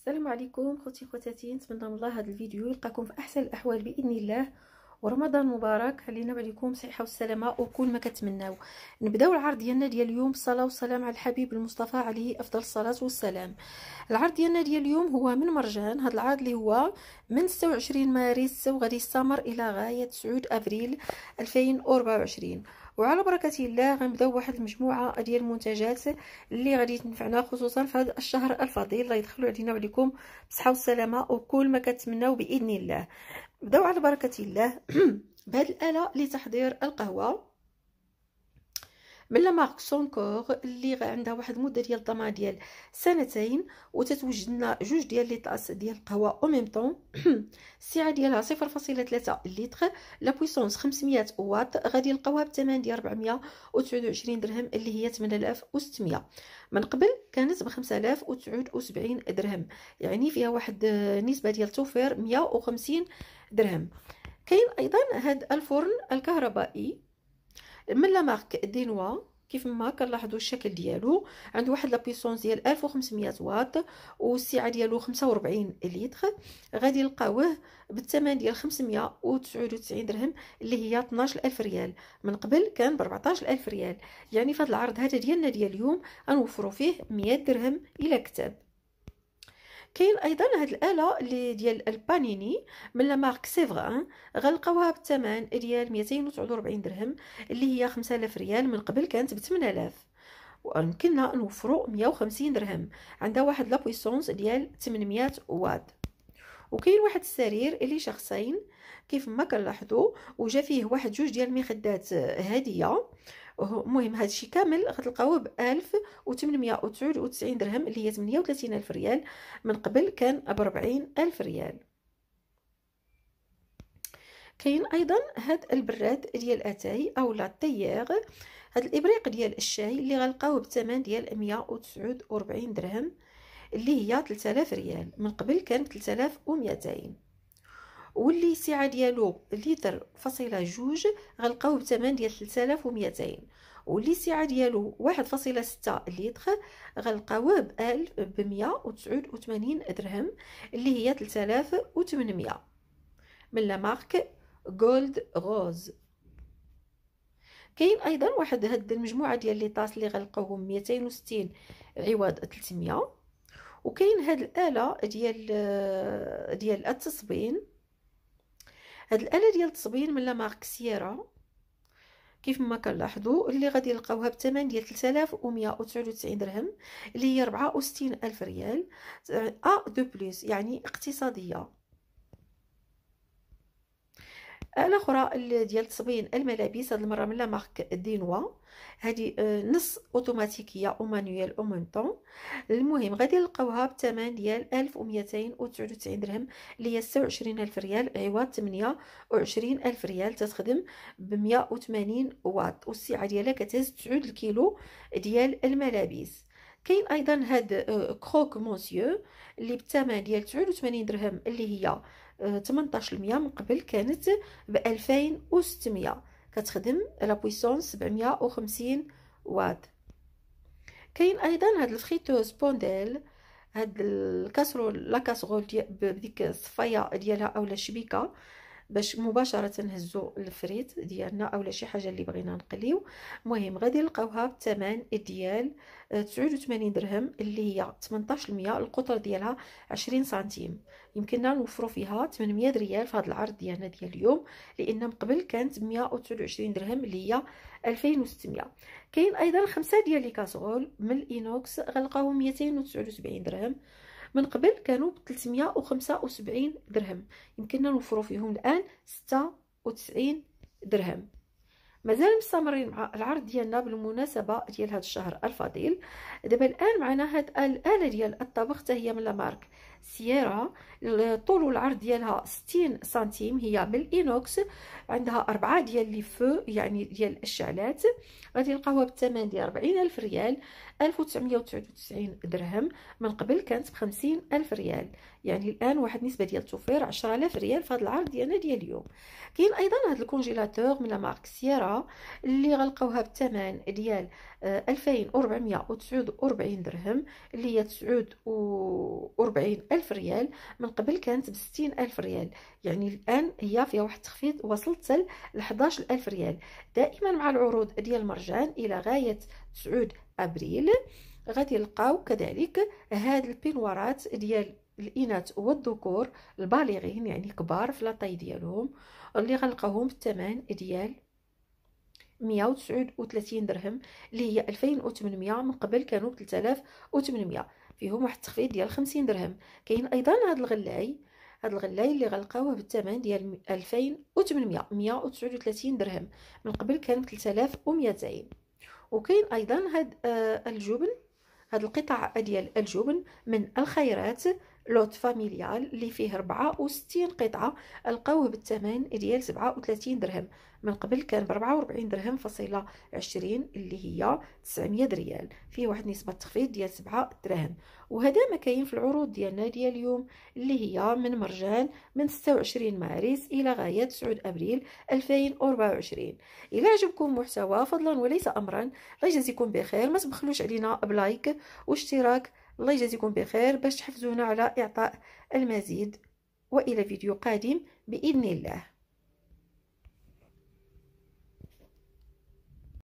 السلام عليكم خوتي خواتاتي نتمنى من الله هذا الفيديو يلقاكم في احسن الاحوال باذن الله ورمضان مبارك علينا وعليكم صحه والسلامه وكل ما كتمناو نبداو العرض ديالنا ديال اليوم الصلاه وسلام على الحبيب المصطفى عليه افضل الصلاه والسلام العرض ديالنا ديال اليوم هو من مرجان هذا العرض اللي هو من 26 مارس وغادي يستمر الى غايه 9 افريل 2024 وعلى بركه الله غنبداو واحد المجموعه ديال المنتجات اللي غادي تنفعنا خصوصا في هذا الشهر الفضيل الله يدخلوا علينا وعليكم بالصحه والسلامه وكل ما كتمنوا باذن الله بداو على بركه الله بهذه الاله لتحضير القهوه من لا مارك سونكور اللي عندها واحد المده ديال الضمان ديال سنتين وتتوجد لنا جوج ديال لي طاس ديال القهوه او ميم طون السعه ديالها 0.3 لتر لا بويسونس 500 واط غادي نلقاوها بثمن ديال 429 درهم اللي هي 8600 من قبل كانت ب 5079 درهم يعني فيها واحد آه، نسبه ديال التوفير 150 درهم كاين ايضا هاد الفرن الكهربائي من لا مارك دينوا كيف ما كنلاحظوا الشكل ديالو عند واحد لابيسونس ديال 1500 واط والسعه ديالو 45 لتر غادي نلقاوه بالثمن ديال 599 درهم اللي هي 12000 ريال من قبل كان ب 14000 ريال يعني في هذا العرض هذا ديالنا ديال اليوم غنوفروا فيه 100 درهم الى كتاب كاين ايضا هاد الاله اللي ديال البانيني من لا مارك سيفغ ان آه. غنلقاوها بالثمن ريال 249 درهم اللي هي 5000 ريال من قبل كانت ب 8000 ويمكننا نوفروا 150 درهم عندها واحد لابويسونس ديال 800 واط وكاين واحد السرير اللي شخصين كيف ما كنلاحظوا وجا فيه واحد جوج ديال المخدات هديه المهم هذا الشيء كامل غتلقاوه ب 1899 درهم اللي هي 38000 الف ريال من قبل كان ب 40000 الف ريال كاين ايضا هاد البراد ديال اتاي او لاتيير هاد الابريق ديال الشاي اللي غنلقاوه بثمن ديال 149 درهم اللي هي 3000 ريال من قبل كان 3200 واللي السعه ديالو لتر فاصله جوج غنلقاوه بثمن ديال 3200 واللي السعه ديالو واحد فاصله ستة لتر غنلقاوه ب 1189 درهم اللي هي 3800 من لا مارك جولد روز كاين ايضا واحد هاد المجموعه ديال لي طاس اللي غنلقاوهم 260 عوض 300 وكاين هاد الاله ديال ديال التصبين هاد الاله ديال التصبين من لامارك سيرا كيف ما كنلاحظوا اللي غادي يلقاوها بثمن ديال 3199 درهم اللي هي 64000 ريال ا آه، دو بلس يعني اقتصاديه الاخرى ديال تصبين الملابس هذه المره من لا مارك دينوا هذه آه، نص اوتوماتيكيه ومانيوال او مونطون المهم غادي نلقاوها بثمن ديال 1299 درهم اللي هي 26000 ريال عوض 28000 ريال تتخدم ب 180 واط والسعه ديالها كتهز 9 الكيلو ديال الملابس كاين ايضا هاد آه، كروك مونسيو اللي بالثمن ديال 89 درهم اللي هي 18% من قبل كانت ب 2600 كتخدم لا بويسون 750 واط كاين ايضا هاد الفريتوز بونديل هاد الكاسرول لا كاسرول ديال بديك الصفايه ديالها اولا شبيكه باش مباشره نهزو الفريت ديالنا اولا شي حاجه اللي بغينا نقليو مهم غادي نلقاوها بثمن ديال آه، تسعود وثمانين درهم اللي هي تمنطاش المية القطر ديالها عشرين سنتيم يمكننا نوفرو فيها تمنمية ريال في هاد العرض ديالنا ديال اليوم لان من قبل كانت مية وعشرين درهم اللي هي ألفين وستمية كاين ايضا خمسه ديال لي كاسغول من الاينوكس غنلقاوهم وسبعين درهم من قبل كانوا ب 375 درهم يمكننا نوفروا فيهم الان 96 درهم مازال مستمرين مع العرض ديالنا بالمناسبه ديال هذا الشهر الفضيل دابا الان معنا هاد الاله ديال الطبخ حتى هي من لامارك سياره الطول والعرض ديالها 60 سنتيم هي بالإنوكس عندها اربعه ديال لي فو يعني ديال الشعلات غادي نلقاوها بالثمن ديال 40000 ريال 1999 درهم من قبل كانت ب 50000 ريال يعني الان واحد النسبه ديال التوفير 10000 ريال في هذا العرض ديالنا ديال اليوم كاين ايضا هذا الكونجيلاتور من لا مارك سيارة اللي غنلقاوها بالثمن ديال 2449 آه، درهم اللي هي 9 و وأربعين ألف ريال من قبل كانت بستين ألف ريال يعني الآن هي فيها واحد التخفيض وصلت لحداش ألف ريال دائما مع العروض ديال مرجان إلى غاية تسعود أبريل غادي يلقاو كذلك هاد البنوارات ديال الاناث والذكور البالغين يعني كبار في لاطاي ديالهم اللي غنلقاوهم بالثمن ديال 139 درهم اللي هي 2800 من قبل كانوا ب 3800 فيهم واحد التخفيض ديال 50 درهم كاين ايضا هاد الغلاي هاد الغلاي اللي غنلقاوه بالثمن ديال 2800 139 درهم من قبل كان 3290 وكاين ايضا هاد آه، الجبن هاد القطع ديال الجبن من الخيرات لوت فاميليال اللي فيه 64 قطعه لقاوه بالثمن ديال 37 درهم من قبل كان ب 44 درهم فاصله 20 اللي هي 900 ريال فيه واحد نسبه تخفيض ديال 7 درهم وهذا ما كاين في العروض ديالنا ديال اليوم اللي هي من مرجان من 26 مارس الى غايه 9 ابريل 2024 الى عجبكم المحتوى فضلا وليس امرا الله يجازيكم بخير ما تبخلوش علينا بلايك واشتراك الله يجازيكم بخير باش تحفزونا على إعطاء المزيد وإلى فيديو قادم بإذن الله